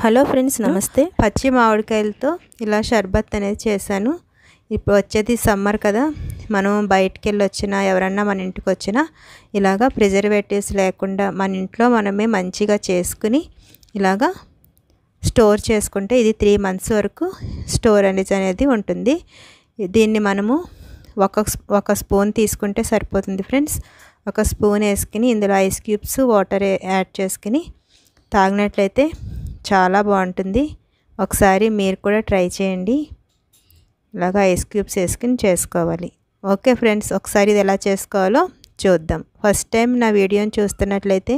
hello friends నమస్తే పచ్చి మామిడికాయలతో ఇలా షర్బత్ అనేది చేశాను ఇప్పుడు వచ్చేది సమ్మర్ కదా మనం బయటికి వెళ్ళి వచ్చినా ఎవరన్నా మన ఇంటికి వచ్చినా ఇలాగా ప్రిజర్వేటివ్స్ లేకుండా మన ఇంట్లో మనమే మంచిగా చేసుకుని ఇలాగా స్టోర్ చేసుకుంటే ఇది త్రీ మంత్స్ వరకు అనేది అనేది ఉంటుంది దీన్ని మనము ఒక ఒక స్పూన్ తీసుకుంటే సరిపోతుంది ఫ్రెండ్స్ ఒక స్పూన్ వేసుకుని ఇందులో ఐస్ క్యూబ్స్ వాటర్ యాడ్ చేసుకుని తాగినట్లయితే చాలా బాగుంటుంది ఒకసారి మీరు కూడా ట్రై చేయండి ఇలాగ ఐస్ క్యూబ్స్ వేసుకుని చేసుకోవాలి ఓకే ఫ్రెండ్స్ ఒకసారి ఇది ఎలా చేసుకోవాలో చూద్దాం ఫస్ట్ టైం నా వీడియోని చూస్తున్నట్లయితే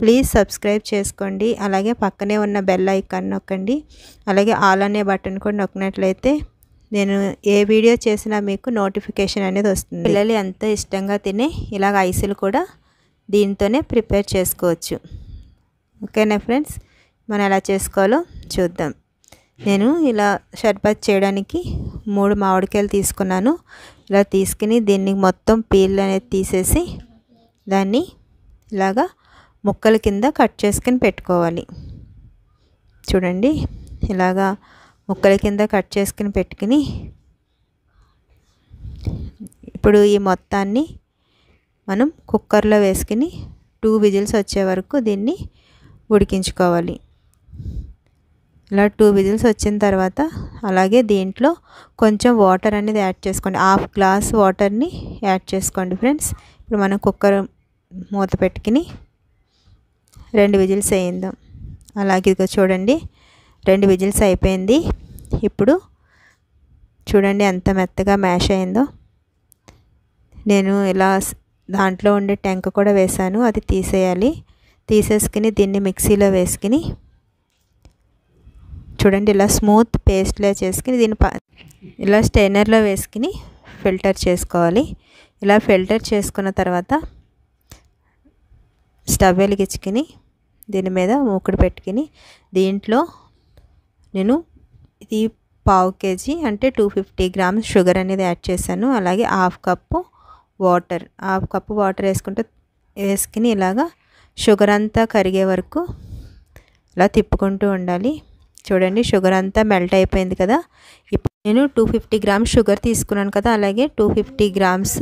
ప్లీజ్ సబ్స్క్రైబ్ చేసుకోండి అలాగే పక్కనే ఉన్న బెల్ ఐకాన్ నొక్కండి అలాగే ఆల్ అనే బటన్ కూడా నొక్కినట్లయితే నేను ఏ వీడియో చేసినా మీకు నోటిఫికేషన్ అనేది వస్తుంది పిల్లలు ఎంత ఇష్టంగా తినే ఇలాగ ఐసులు కూడా దీంతోనే ప్రిపేర్ చేసుకోవచ్చు ఓకేనా ఫ్రెండ్స్ మనం ఎలా చేసుకోవాలో చూద్దాం నేను ఇలా షర్బత్ చేయడానికి మూడు మామిడికాయలు తీసుకున్నాను ఇలా తీసుకుని దీన్ని మొత్తం పీల్ అనేది తీసేసి దాన్ని ఇలాగా ముక్కల కింద కట్ చేసుకుని పెట్టుకోవాలి చూడండి ఇలాగా ముక్కల కింద కట్ చేసుకుని పెట్టుకుని ఇప్పుడు ఈ మొత్తాన్ని మనం కుక్కర్లో వేసుకుని టూ విజిల్స్ వచ్చే వరకు దీన్ని ఉడికించుకోవాలి ఇలా టూ విజిల్స్ వచ్చిన తర్వాత అలాగే దీంట్లో కొంచెం వాటర్ అనేది యాడ్ చేసుకోండి హాఫ్ గ్లాస్ వాటర్ని యాడ్ చేసుకోండి ఫ్రెండ్స్ ఇప్పుడు మనం కుక్కర్ మూత పెట్టుకుని రెండు విజిల్స్ అయిందాం అలాగే ఇదిగో చూడండి రెండు విజిల్స్ అయిపోయింది ఇప్పుడు చూడండి ఎంత మెత్తగా మ్యాష్ అయిందో నేను ఇలా దాంట్లో ఉండే టెంక కూడా వేశాను అది తీసేయాలి తీసేసుకుని దీన్ని మిక్సీలో వేసుకుని చూడండి ఇలా స్మూత్ పేస్ట్లా చేసుకుని దీని ఇలా స్టైనర్లో వేసుకుని ఫిల్టర్ చేసుకోవాలి ఇలా ఫిల్టర్ చేసుకున్న తర్వాత స్టవ్ వెలిగించుకుని దీని మీద మూకుడు పెట్టుకుని దీంట్లో నేను ఇది పావు కేజీ అంటే టూ ఫిఫ్టీ గ్రామ్స్ షుగర్ అనేది యాడ్ చేశాను అలాగే half cup water half cup water వేసుకుంటే వేసుకుని ఇలాగా షుగర్ అంతా కరిగే వరకు ఇలా తిప్పుకుంటూ ఉండాలి చూడండి షుగర్ అంతా మెల్ట్ అయిపోయింది కదా ఇప్పుడు నేను టూ ఫిఫ్టీ గ్రామ్స్ షుగర్ తీసుకున్నాను కదా అలాగే two fifty grams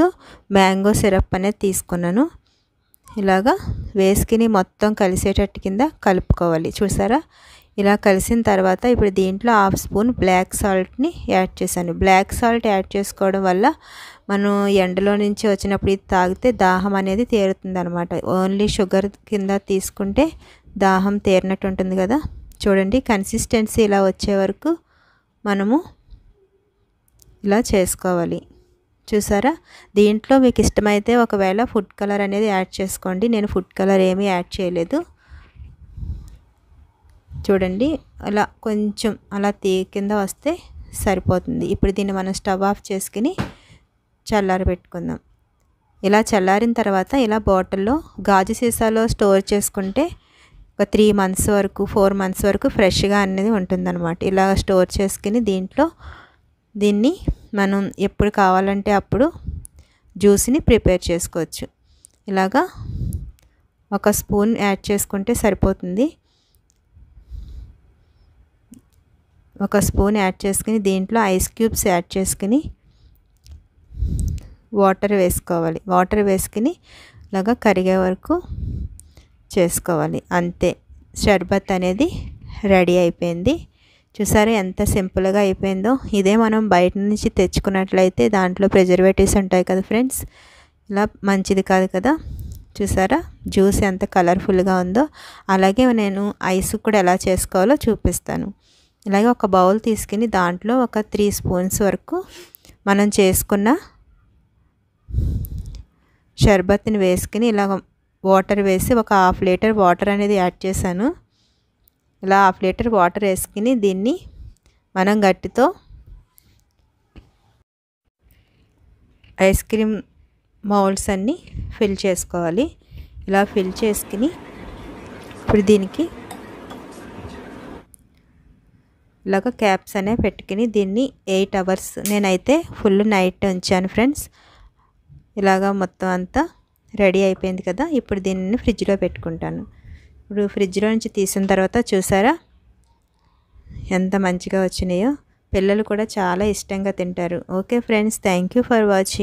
mango syrup అనేది తీసుకున్నాను ఇలాగా వేసుకుని మొత్తం కలిసేటట్టు కింద కలుపుకోవాలి చూసారా ఇలా కలిసిన తర్వాత ఇప్పుడు దీంట్లో హాఫ్ స్పూన్ బ్లాక్ సాల్ట్ని యాడ్ చేశాను బ్లాక్ సాల్ట్ యాడ్ చేసుకోవడం వల్ల మనం ఎండలో నుంచి వచ్చినప్పుడు ఇది తాగితే దాహం అనేది తీరుతుంది ఓన్లీ షుగర్ కింద తీసుకుంటే దాహం తీరినట్టు ఉంటుంది కదా చూడండి కన్సిస్టెన్సీ ఇలా వచ్చే వరకు మనము ఇలా చేసుకోవాలి చూసారా దీంట్లో మీకు ఇష్టమైతే ఒకవేళ ఫుడ్ కలర్ అనేది యాడ్ చేసుకోండి నేను ఫుడ్ కలర్ ఏమీ యాడ్ చేయలేదు చూడండి అలా కొంచెం అలా తీ కింద వస్తే సరిపోతుంది ఇప్పుడు దీన్ని మనం స్టవ్ ఆఫ్ చేసుకుని చల్లారి పెట్టుకుందాం ఇలా చల్లారిన తర్వాత ఇలా బాటిల్లో గాజు సీసాలో స్టోర్ చేసుకుంటే ఒక త్రీ మంత్స్ వరకు ఫోర్ మంత్స్ వరకు ఫ్రెష్గా అనేది ఉంటుందన్నమాట ఇలా స్టోర్ చేసుకుని దీంట్లో దీన్ని మనం ఎప్పుడు కావాలంటే అప్పుడు జ్యూస్ని ప్రిపేర్ చేసుకోవచ్చు ఇలాగా ఒక స్పూన్ యాడ్ చేసుకుంటే సరిపోతుంది ఒక స్పూన్ యాడ్ చేసుకుని దీంట్లో ఐస్ క్యూబ్స్ యాడ్ చేసుకుని వాటర్ వేసుకోవాలి వాటర్ వేసుకుని ఇలాగా కరిగే వరకు చేసుకోవాలి అంతే షర్బత్ అనేది రెడీ అయిపోయింది చూసారా ఎంత సింపుల్గా అయిపోయిందో ఇదే మనం బయట నుంచి తెచ్చుకున్నట్లయితే దాంట్లో ప్రిజర్వేటివ్స్ ఉంటాయి కదా ఫ్రెండ్స్ ఇలా మంచిది కాదు కదా చూసారా జ్యూస్ ఎంత కలర్ఫుల్గా ఉందో అలాగే నేను ఐస్ కూడా ఎలా చేసుకోవాలో చూపిస్తాను ఇలాగే ఒక బౌల్ తీసుకుని దాంట్లో ఒక త్రీ స్పూన్స్ వరకు మనం చేసుకున్న షర్బత్ని వేసుకుని ఇలా వాటర్ వేసి ఒక హాఫ్ లీటర్ వాటర్ అనేది యాడ్ చేశాను ఇలా హాఫ్ లీటర్ వాటర్ వేసుకుని దీన్ని మనం గట్టితో ఐస్ క్రీమ్ మౌల్స్ అన్నీ ఫిల్ చేసుకోవాలి ఇలా ఫిల్ చేసుకుని ఇప్పుడు దీనికి ఇలాగ క్యాప్స్ అనేవి పెట్టుకుని దీన్ని ఎయిట్ అవర్స్ నేనైతే ఫుల్ నైట్ ఉంచాను ఫ్రెండ్స్ ఇలాగ మొత్తం అంతా రెడీ అయిపోయింది కదా ఇప్పుడు దీనిని ఫ్రిడ్జ్లో పెట్టుకుంటాను ఇప్పుడు ఫ్రిడ్జ్లో నుంచి తీసిన తర్వాత చూసారా ఎంత మంచిగా వచ్చినాయో పిల్లలు కూడా చాలా ఇష్టంగా తింటారు okay friends thank you for watching